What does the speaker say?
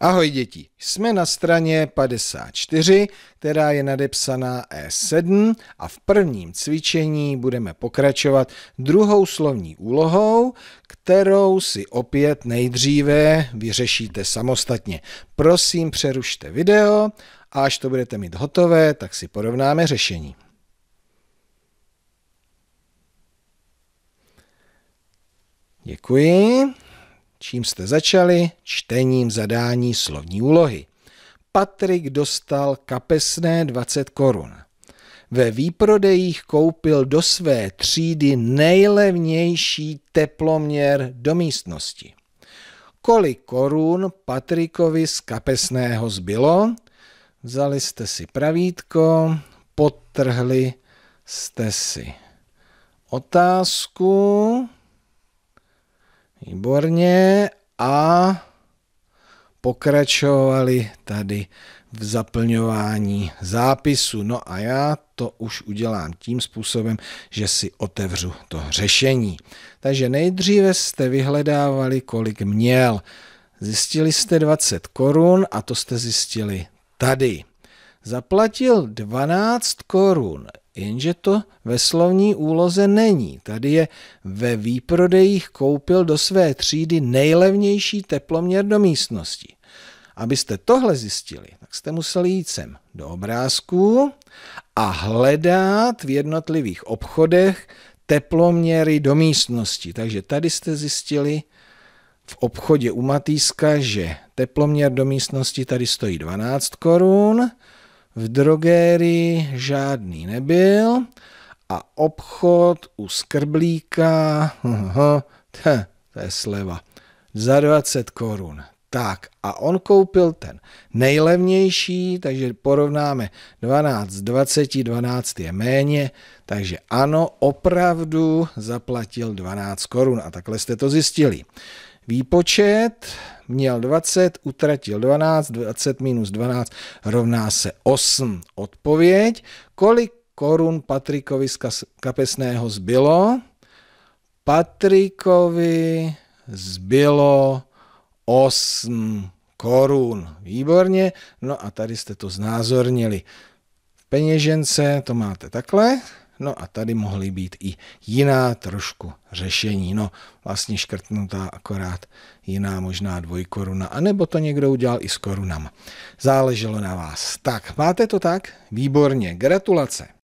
Ahoj děti, jsme na straně 54, která je nadepsaná E7 a v prvním cvičení budeme pokračovat druhou slovní úlohou, kterou si opět nejdříve vyřešíte samostatně. Prosím přerušte video a až to budete mít hotové, tak si porovnáme řešení. Děkuji. Čím jste začali? Čtením zadání slovní úlohy. Patrik dostal kapesné 20 korun. Ve výprodejích koupil do své třídy nejlevnější teploměr do místnosti. Kolik korun Patrikovi z kapesného zbylo? Vzali jste si pravítko, potrhli jste si otázku. Výborně. A pokračovali tady v zaplňování zápisu. No a já to už udělám tím způsobem, že si otevřu to řešení. Takže nejdříve jste vyhledávali, kolik měl. Zjistili jste 20 korun a to jste zjistili tady. Zaplatil 12 korun Jenže to ve slovní úloze není. Tady je ve výprodejích koupil do své třídy nejlevnější teploměr do místnosti. Abyste tohle zjistili, tak jste museli jít sem do obrázků a hledat v jednotlivých obchodech teploměry do místnosti. Takže tady jste zjistili v obchodě u Matýska, že teploměr do místnosti tady stojí 12 korun, v drogérii žádný nebyl a obchod u Skrblíka, hm, hm, to je sleva, za 20 korun. Tak a on koupil ten nejlevnější, takže porovnáme 12 20, 12 je méně, takže ano, opravdu zaplatil 12 korun a takhle jste to zjistili. Výpočet měl 20, utratil 12, 20 minus 12 rovná se 8. Odpověď, kolik korun Patrikovi z kapesného zbylo? Patrikovi zbylo 8 korun. Výborně, no a tady jste to znázornili. V peněžence to máte takhle. No a tady mohly být i jiná trošku řešení. No vlastně škrtnutá akorát jiná možná dvojkoruna, anebo to někdo udělal i s korunama. Záleželo na vás. Tak, máte to tak? Výborně, gratulace.